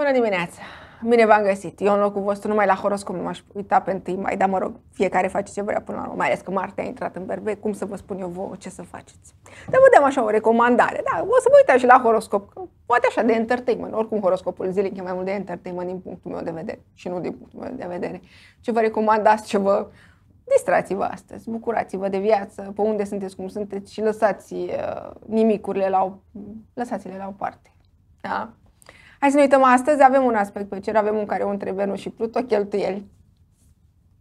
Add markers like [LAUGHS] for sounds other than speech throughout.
Bună dimineața! Bine v-am găsit! Eu în locul vostru numai la horoscop nu m-aș uita pe întâi mai, dar mă rog, fiecare face ce vrea până la urmă, mai ales că Marte a intrat în berbe, cum să vă spun eu vouă ce să faceți. Dar vă dăm așa o recomandare, da, o să vă uitați și la horoscop, poate așa de entertainment, oricum horoscopul zilnic e mai mult de entertainment din punctul meu de vedere și nu din punctul meu de vedere. Ce vă recomandați, ce vă distrați-vă astăzi, bucurați-vă de viață, pe unde sunteți, cum sunteți și lăsați uh, nimicurile la o, lăsați-le la o parte. Da? Hai să ne uităm astăzi, avem un aspect pe cer, avem un care între Venus și Pluto, cheltuieli.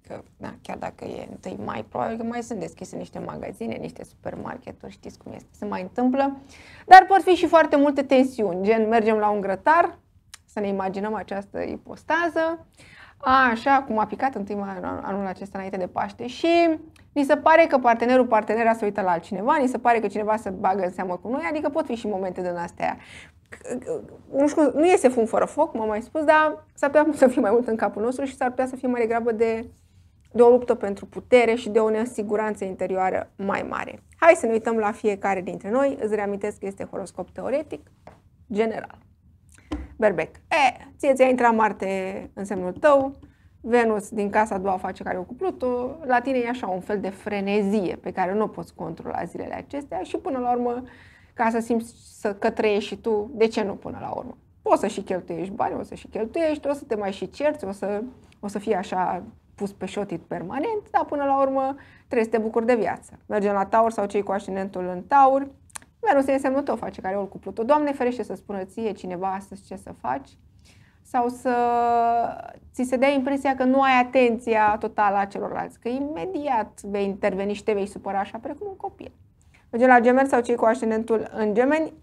Că, da, chiar dacă e întâi mai, probabil că mai sunt deschise niște magazine, niște supermarketuri, știți cum este, se mai întâmplă. Dar pot fi și foarte multe tensiuni, gen mergem la un grătar, să ne imaginăm această ipostază, Așa cum a picat în timp anul acesta înainte de Paște și ni se pare că partenerul partenera se uită la altcineva, ni se pare că cineva se bagă în seamă cu noi, adică pot fi și momente din astea. Nu știu, nu iese fum fără foc, m-am mai spus, dar s-ar putea să fie mai mult în capul nostru și s-ar putea să fie mai degrabă de, de o luptă pentru putere și de o nesiguranță interioară mai mare. Hai să ne uităm la fiecare dintre noi. Îți reamintesc că este horoscop teoretic general berbec. E, ție ți-a intrat Marte în semnul tău, Venus din casa a doua face care cu Pluto, la tine e așa un fel de frenezie pe care nu o poți controla zilele acestea și până la urmă, ca să simți să, că trăiești și tu, de ce nu până la urmă? Poți să și cheltuiești bani, o să și cheltuiești, o să te mai și cerți, o să, o să fie așa pus pe șotit permanent, dar până la urmă trebuie să te bucuri de viață. Mergem la Taur sau cei cu ascendentul în Taur, mereu se semnul tău face care cu Pluto. Doamne ferește să spună ție cineva astăzi ce să faci sau să ți se dea impresia că nu ai atenția totală a celorlalți, că imediat vei interveni și te vei supăra așa precum un copil. Mergem la gemeni sau cei cu ascendentul în gemeni,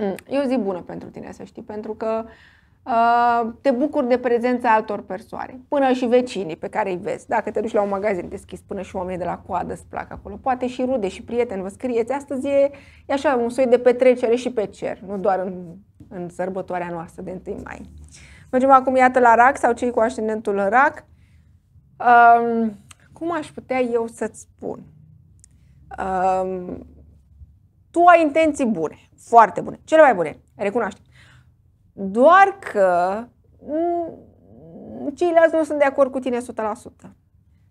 mm, eu zi bună pentru tine, să știi, pentru că uh, Uh, te bucuri de prezența altor persoane, până și vecinii pe care îi vezi. Dacă te duci la un magazin deschis, până și oamenii de la coadă îți plac acolo. Poate și rude și prieteni vă scrieți. Astăzi e, e așa, un soi de petrecere și pe cer, nu doar în, în sărbătoarea noastră de 1 mai. Mergem acum, iată, la RAC sau cei cu ascendentul în RAC. Um, cum aș putea eu să-ți spun? Um, tu ai intenții bune, foarte bune, cele mai bune, recunoaște. Doar că mm, ceilalți nu sunt de acord cu tine 100%.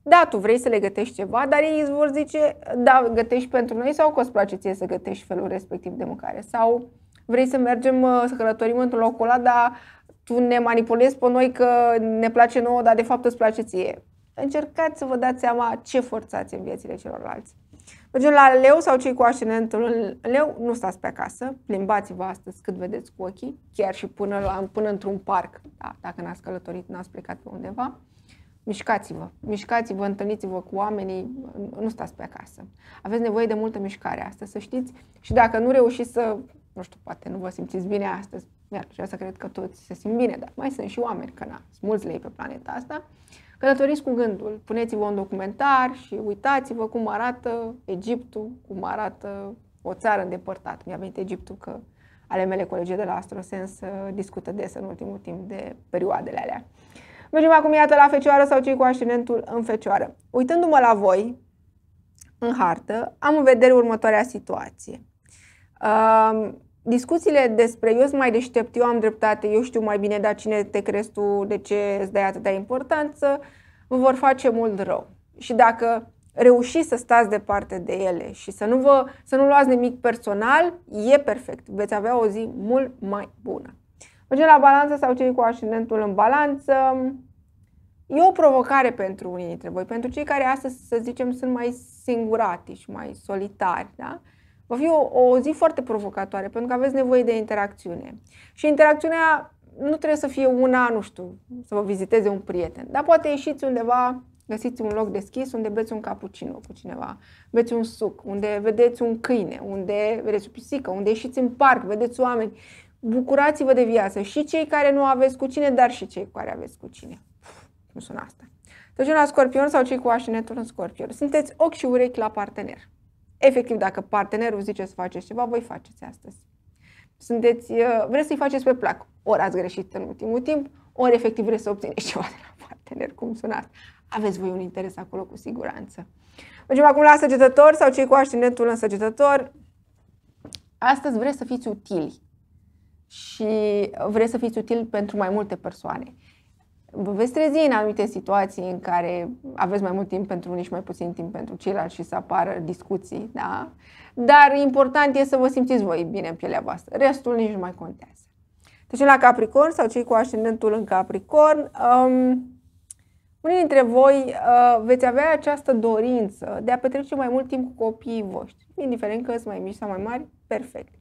Da, tu vrei să le gătești ceva, dar ei îți vor zice, da, gătești pentru noi sau că îți place ție să gătești felul respectiv de mâncare? Sau vrei să mergem uh, să călătorim într-un loc ăla, dar tu ne manipulezi pe noi că ne place nouă, dar de fapt îți place ție. Încercați să vă dați seama ce forțați în viețile celorlalți. Mergem la leu sau cei cu ascendentul în leu, nu stați pe acasă, plimbați-vă astăzi cât vedeți cu ochii, chiar și până, la, până într-un parc, da, dacă n-ați călătorit, n-ați plecat pe undeva. Mișcați-vă, mișcați-vă, întâlniți-vă cu oamenii, nu stați pe acasă. Aveți nevoie de multă mișcare asta, să știți. Și dacă nu reușiți să nu știu, poate nu vă simțiți bine astăzi, iar și să cred că toți se simt bine, dar mai sunt și oameni, că na, sunt mulți lei pe planeta asta, călătoriți cu gândul, puneți-vă un documentar și uitați-vă cum arată Egiptul, cum arată o țară îndepărtată. Mi-a venit Egiptul că ale mele colegii de la Astrosens uh, discută des în ultimul timp de perioadele alea. Mergem acum, iată, la fecioară sau cei cu ascendentul în fecioară. Uitându-mă la voi, în hartă, am în vedere următoarea situație discuțiile despre eu sunt mai deștept, eu am dreptate, eu știu mai bine, dar cine te crezi tu, de ce îți dai atâta importanță, vă vor face mult rău. Și dacă reușiți să stați departe de ele și să nu, vă, să nu luați nimic personal, e perfect. Veți avea o zi mult mai bună. Mergem la balanță sau cei cu ascendentul în balanță. E o provocare pentru unii dintre voi, pentru cei care astăzi, să zicem, sunt mai și mai solitari, da? Uh, Va fi o, o zi foarte provocatoare, pentru că aveți nevoie de interacțiune. Și interacțiunea nu trebuie să fie una, nu știu, să vă viziteze un prieten, dar poate ieșiți undeva găsiți un loc deschis unde beți un cappuccino cu cineva, beți un suc, unde vedeți un câine, unde vedeți o pisică, unde ieșiți în parc, vedeți oameni. Bucurați-vă de viață și cei care nu aveți cu cine, dar și cei care aveți cu cine. Uf, nu sună asta. Deci la scorpion sau cei cu așinetul în scorpion. Sunteți ochi și urechi la partener efectiv, dacă partenerul zice să faceți ceva, voi faceți astăzi. Sunteți, uh, vreți să-i faceți pe plac. Ori ați greșit în ultimul timp, ori efectiv vreți să obțineți [LAUGHS] ceva de la partener, cum sunați. Aveți voi un interes acolo cu siguranță. Mergem acum la săgetător sau cei cu ascendentul în săgetător. Astăzi vreți să fiți utili și vreți să fiți util pentru mai multe persoane vă veți trezi în anumite situații în care aveți mai mult timp pentru unii și mai puțin timp pentru ceilalți și să apară discuții, da? Dar important e să vă simțiți voi bine în pielea voastră. Restul nici nu mai contează. Deci la Capricorn sau cei cu ascendentul în Capricorn, um, unii dintre voi uh, veți avea această dorință de a petrece mai mult timp cu copiii voștri, indiferent că sunt mai mici sau mai mari, perfect.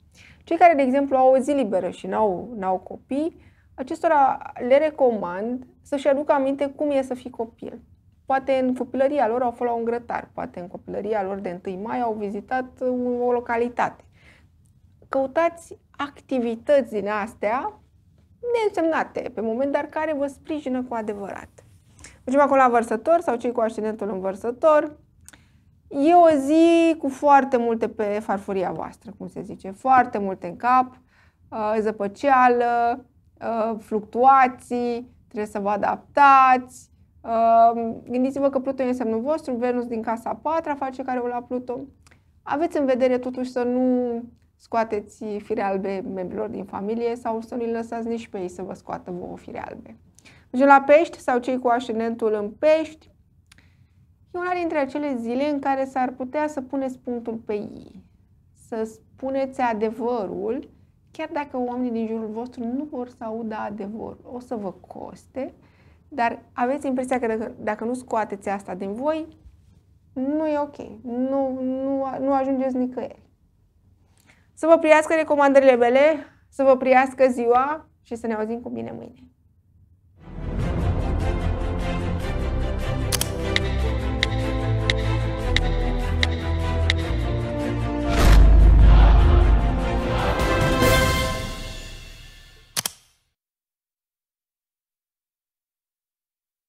Cei care, de exemplu, au o zi liberă și n-au, n-au copii, acestora le recomand să-și aducă aminte cum e să fii copil. Poate în copilăria lor au fost la un grătar, poate în copilăria lor de 1 mai au vizitat o localitate. Căutați activități din astea neînsemnate pe moment, dar care vă sprijină cu adevărat. Mergem acolo la vărsător sau cei cu ascendentul în vărsător. E o zi cu foarte multe pe farfuria voastră, cum se zice, foarte multe în cap, uh, zăpăceală, Uh, fluctuații, trebuie să vă adaptați. Uh, gândiți-vă că Pluton este semnul vostru, Venus din casa patra face care o la Pluton. Aveți în vedere totuși să nu scoateți fire albe membrilor din familie sau să nu-i lăsați nici pe ei să vă scoată vouă fire albe. Mergem la pești sau cei cu ascendentul în pești. E una dintre acele zile în care s-ar putea să puneți punctul pe ei, să spuneți adevărul chiar dacă oamenii din jurul vostru nu vor să audă adevărul, o să vă coste, dar aveți impresia că dacă, dacă nu scoateți asta din voi, nu e ok, nu, nu, nu ajungeți nicăieri. Să vă priască recomandările mele, să vă priască ziua și să ne auzim cu bine mâine.